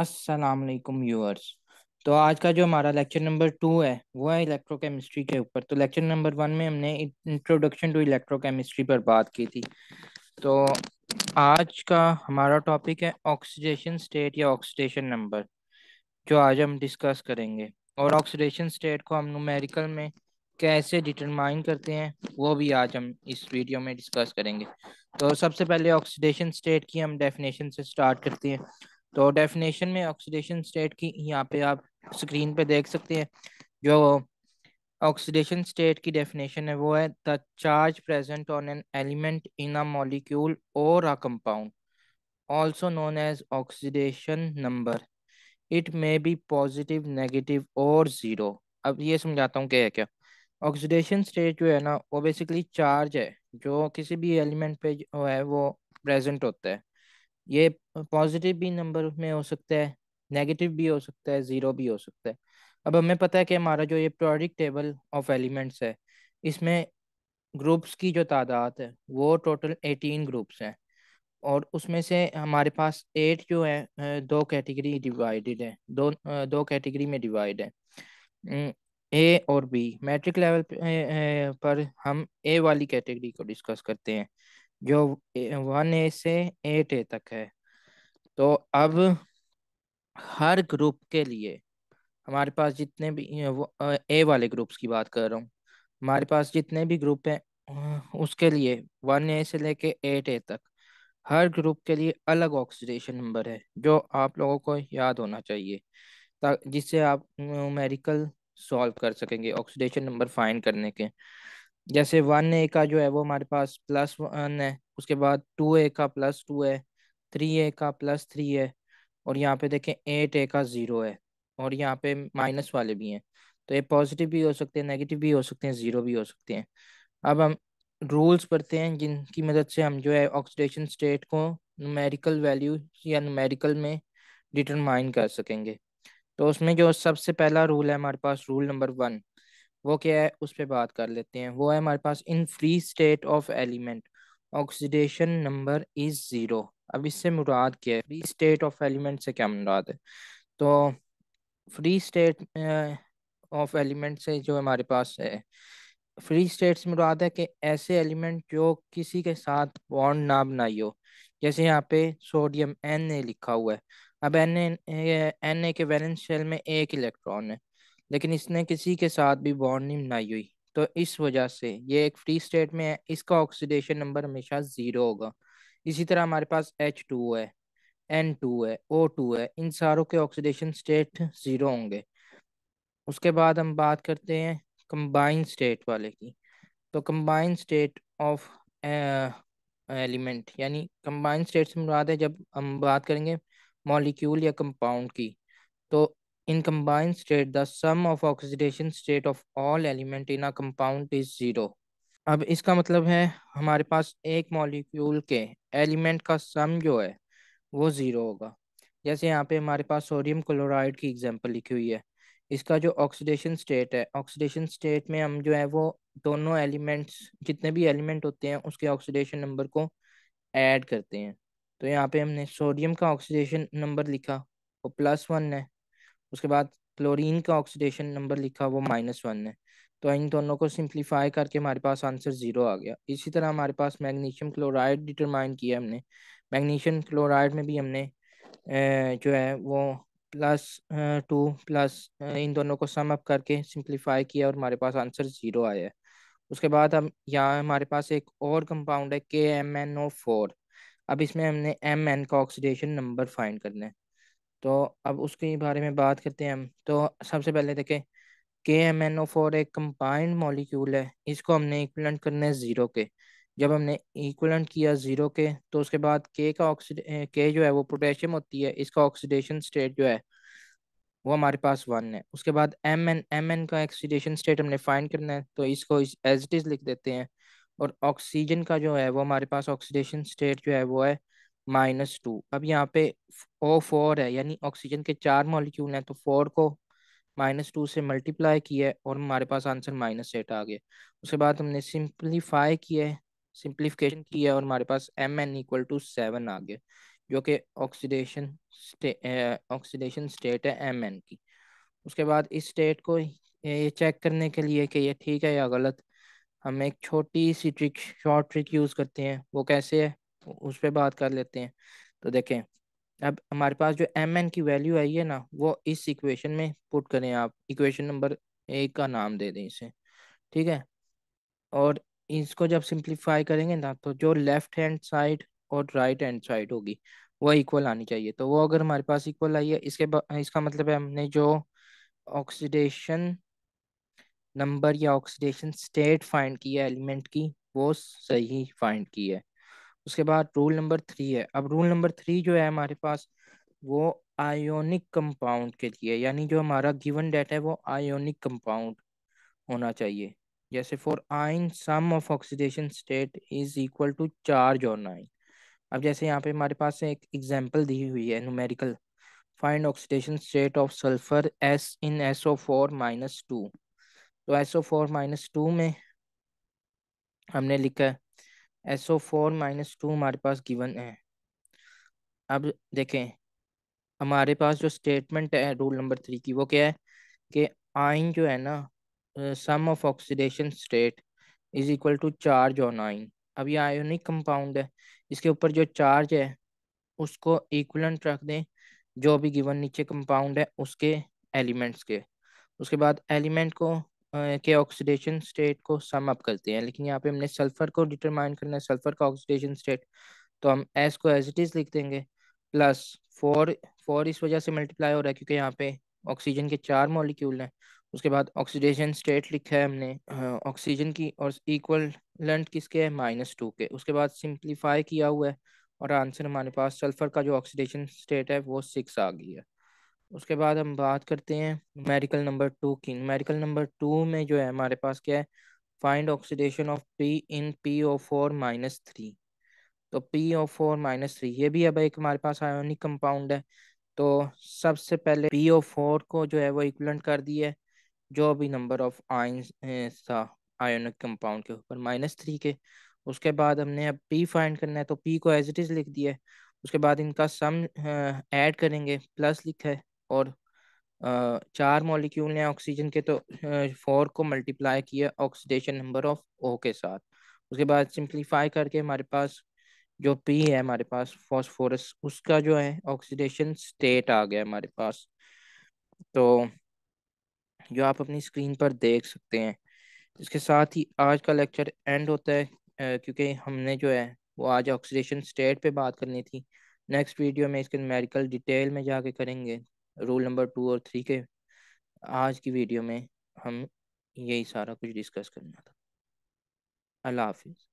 अस्सलाम वालेकुम व्यूअर्स तो आज का जो हमारा लेक्चर नंबर टू है वो है इलेक्ट्रोकेमिस्ट्री के ऊपर तो लेक्चर नंबर वन में हमने इंट्रोडक्शन टू इलेक्ट्रोकेमिस्ट्री पर बात की थी तो आज का हमारा टॉपिक है ऑक्सीडेशन स्टेट या ऑक्सीडेशन नंबर जो आज हम डिस्कस करेंगे और ऑक्सीडेशन स्टेट को हम नुमेरिकल में कैसे डिटरमाइन करते हैं वो भी आज हम इस वीडियो में डिस्कस करेंगे तो सबसे पहले ऑक्सीडेशन स्टेट की हम डेफिनेशन से स्टार्ट करते हैं तो डेफिनेशन में ऑक्सीडेशन स्टेट की यहाँ पे आप स्क्रीन पे देख सकते हैं जो ऑक्सीडेशन स्टेट की डेफिनेशन है वो है the charge present on an element in a molecule और a compound also known as oxidation number it may be positive negative और ज़ीरो अब ये समझाता हूँ क्या है क्या ऑक्सीडेशन स्टेट जो है ना वो बेसिकली चार्ज है जो किसी भी एलिमेंट पे जो है वो प्रेजेंट होता है ये पॉजिटिव भी नंबर में हो सकता है नेगेटिव भी हो सकता है ज़ीरो भी हो सकता है अब हमें पता है कि हमारा जो ये प्रोडिक टेबल ऑफ एलिमेंट्स है इसमें ग्रुप्स की जो तादाद है वो टोटल एटीन ग्रुप्स हैं और उसमें से हमारे पास एट जो है दो कैटेगरी डिवाइडेड है दो दो कैटेगरी में डिवाइड है ए और बी मैट्रिक लेवल पर हम ए वाली कैटेगरी को डिस्कस करते हैं जो वन ए से एट ए तक है तो अब हर ग्रुप के लिए हमारे पास जितने भी ए वाले ग्रुप्स की बात कर रहा हूँ हमारे पास जितने भी ग्रुप हैं उसके लिए वन ए से लेके एट ए तक हर ग्रुप के लिए अलग ऑक्सीडेशन नंबर है जो आप लोगों को याद होना चाहिए जिससे आप न्यूमेरिकल सॉल्व कर सकेंगे ऑक्सीडेशन नंबर फाइंड करने के जैसे वन ए का जो है वो हमारे पास प्लस वन है उसके बाद टू ए का प्लस टू है थ्री ए का प्लस थ्री है और यहाँ पे देखें एट ए का ज़ीरो है और यहाँ पे माइनस वाले भी हैं तो ये पॉजिटिव भी हो सकते हैं नेगेटिव भी हो सकते हैं ज़ीरो भी हो सकते हैं अब हम रूल्स पढ़ते हैं जिनकी मदद से हम जो है ऑक्सीडेशन स्टेट को नुमेरिकल वैल्यू या नुमेरिकल में डिटरमाइन कर सकेंगे तो उसमें जो सबसे पहला रूल है हमारे पास रूल नंबर वन वो क्या है उस पर बात कर लेते हैं वो है हमारे पास in free state of element oxidation number is zero अब इससे मुराद क्या है फ्री स्टेट ऑफ एलिमेंट से क्या मुराद है तो फ्री स्टेट ऑफ एलिमेंट से जो हमारे पास है फ्री स्टेट से मुराद है कि ऐसे एलिमेंट जो किसी के साथ बॉन्ड ना बनाई हो जैसे यहाँ पे सोडियम एन ए लिखा हुआ है अब एन एन ए के वैलेंस शेल में एक इलेक्ट्रॉन है लेकिन इसने किसी के साथ भी बॉन्ड नहीं बनाई हुई तो इस वजह से ये एक फ्री स्टेट में है इसका ऑक्सीडेशन नंबर हमेशा ज़ीरो होगा इसी तरह हमारे पास एच टू है एन टू है ओ टू है इन सारों के ऑक्सीडेशन स्टेट ज़ीरो होंगे उसके बाद हम बात करते हैं कंबाइन स्टेट वाले की तो कंबाइन स्टेट ऑफ एलिमेंट यानी कंबाइन स्टेट से मुराद है जब हम बात करेंगे मॉलिक्यूल या कंपाउंड की तो In combined state, the sum of oxidation state of all element in a compound is zero. अब इसका मतलब है हमारे पास एक मॉलिक्यूल के एलिमेंट का सम जो है वो ज़ीरो होगा जैसे यहाँ पे हमारे पास सोडियम क्लोराइड की एग्जांपल लिखी हुई है इसका जो ऑक्सीडेशन स्टेट है ऑक्सीडेशन स्टेट में हम जो है वो दोनों एलिमेंट्स जितने भी एलिमेंट होते हैं उसके ऑक्सीडेशन नंबर को ऐड करते हैं तो यहाँ पे हमने सोडियम का ऑक्सीडेशन नंबर लिखा वो प्लस वन है उसके बाद क्लोरीन का ऑक्सीडेशन नंबर लिखा वो माइनस वन है तो इन दोनों को सिंप्लीफाई करके हमारे पास आंसर ज़ीरो आ गया इसी तरह हमारे पास मैग्नीशियम क्लोराइड डिटरमाइन किया हमने मैग्नीशियम क्लोराइड में भी हमने जो है वो प्लस टू प्लस इन दोनों को सम अप करके सिंप्लीफाई किया और हमारे पास आंसर ज़ीरो आया है उसके बाद हम यहाँ हमारे पास एक और कंपाउंड है के एम एन ओ फोर अब इसमें हमने एम एन का ऑक्सीडेशन नंबर फाइंड करना है तो अब उसके बारे में बात करते हैं हम तो सबसे पहले देखें के एम एन ओ फोर एक कंबाइंड मॉलिक्यूल है इसको हमने इक्वलेंट करना है ज़ीरो के जब हमने इक्वलेंट किया ज़ीरो के तो उसके बाद के का ऑक्सीड के जो है वो पोटेशियम होती है इसका ऑक्सीडेशन स्टेट जो है वो हमारे पास वन है उसके बाद एम एन एम एन का ऑक्सीडेशन स्टेट हमने फाइंड करना है तो इसको एज इट इज़ लिख देते हैं और ऑक्सीजन का जो है वो हमारे पास ऑक्सीडेशन स्टेट जो है वो है माइनस टू अब यहाँ पे ओ फोर है यानी ऑक्सीजन के चार मॉलिक्यूल हैं तो फोर को माइनस टू से मल्टीप्लाई किया है और हमारे पास आंसर माइनस एट आ गया उसके बाद हमने सिंप्लीफाई किया है सिंप्लीफिकेशन किया है और हमारे पास M N equal to seven आ गया जो कि ऑक्सीडेशन ऑक्सीडेशन स्टेट है एम एन की उसके बाद इस स्टेट को ये चेक करने के लिए कि ये ठीक है या गलत हम एक छोटी सी ट्रिक शॉर्ट ट्रिक यूज़ करते हैं वो कैसे है उस पर बात कर लेते हैं तो देखें अब हमारे पास जो एम एन की वैल्यू आई है ना वो इस इक्वेशन में पुट करें आप इक्वेशन नंबर एक का नाम दे दें इसे ठीक है और इसको जब सिंप्लीफाई करेंगे ना तो जो लेफ्ट हैंड साइड और राइट हैंड साइड होगी वो इक्वल आनी चाहिए तो वो अगर हमारे पास इक्वल आई है इसके इसका मतलब है हमने जो ऑक्सीडेशन नंबर या ऑक्सीडेशन स्टेट फाइंड की है एलिमेंट की वो सही फाइंड की है उसके बाद रूल नंबर थ्री है अब रूल नंबर थ्री जो है हमारे पास वो आयोनिक कंपाउंड के लिए यानी जो हमारा गिवन डेटा है वो आयोनिक कंपाउंड होना चाहिए जैसे for ion sum of oxidation state is equal to charge on ion अब जैसे यहाँ पे हमारे पास एक एग्जांपल दी हुई है numerical find oxidation state of sulphur S in S O four minus two तो S O four minus two में हमने लिखा है एसओ फोर माइनस टू हमारे पास गिवन है अब देखें हमारे पास जो स्टेटमेंट है रूल नंबर थ्री की वो क्या है कि आइन जो है ना sum of oxidation state is equal to charge on ion अब ये आयोनिक कंपाउंड है इसके ऊपर जो चार्ज है उसको इक्वलेंट रख दें जो भी गिवन नीचे कंपाउंड है उसके एलिमेंट्स के उसके बाद एलिमेंट को के ऑक्सीडेशन स्टेट को सम अप करते हैं लेकिन यहाँ पे हमने सल्फर को डिटरमाइन करना है सल्फर का ऑक्सीडेशन स्टेट तो हम एस को एज इट इज लिख देंगे प्लस फोर फोर इस वजह से मल्टीप्लाई हो रहा है क्योंकि यहाँ पे ऑक्सीजन के चार मॉलिक्यूल हैं उसके बाद ऑक्सीडेशन स्टेट लिखा है हमने ऑक्सीजन की और इक्वल लेंट किसके है माइनस टू के उसके बाद सिंप्लीफाई किया हुआ है और आंसर हमारे पास सल्फर का जो ऑक्सीडेशन स्टेट है वो सिक्स आ गई है उसके बाद हम बात करते हैं न्यूमेरिकल नंबर टू की न्यूमेरिकल नंबर टू में जो है हमारे पास क्या है find oxidation of P in P O four minus three तो P O four minus three ये भी अब एक हमारे पास आयोनिक कंपाउंड है तो सबसे पहले पी ओ फोर को जो है वो इक्वलेंट कर दी है जो भी नंबर ऑफ आइन था आयोनिक कंपाउंड के ऊपर माइनस थ्री के उसके बाद हमने अब पी फाइंड करना है तो पी को एज इट इज़ लिख दिया है उसके बाद इनका सम ऐड करेंगे प्लस लिखा है और चार मॉलिक्यूल हैं ऑक्सीजन के तो फोर को मल्टीप्लाई किया ऑक्सीडेशन नंबर ऑफ ओ के साथ उसके बाद सिंप्लीफाई करके हमारे पास जो पी है हमारे पास फॉस्फोरस उसका जो है ऑक्सीडेशन स्टेट आ गया हमारे पास तो जो आप अपनी स्क्रीन पर देख सकते हैं इसके साथ ही आज का लेक्चर एंड होता है क्योंकि हमने जो है वो आज ऑक्सीडेशन स्टेट पे बात करनी थी नेक्स्ट वीडियो में इसके न्यूमेरिकल डिटेल में जाके करेंगे रोल नंबर टू और थ्री के आज की वीडियो में हम यही सारा कुछ डिस्कस करना था अल्लाह हाफिज़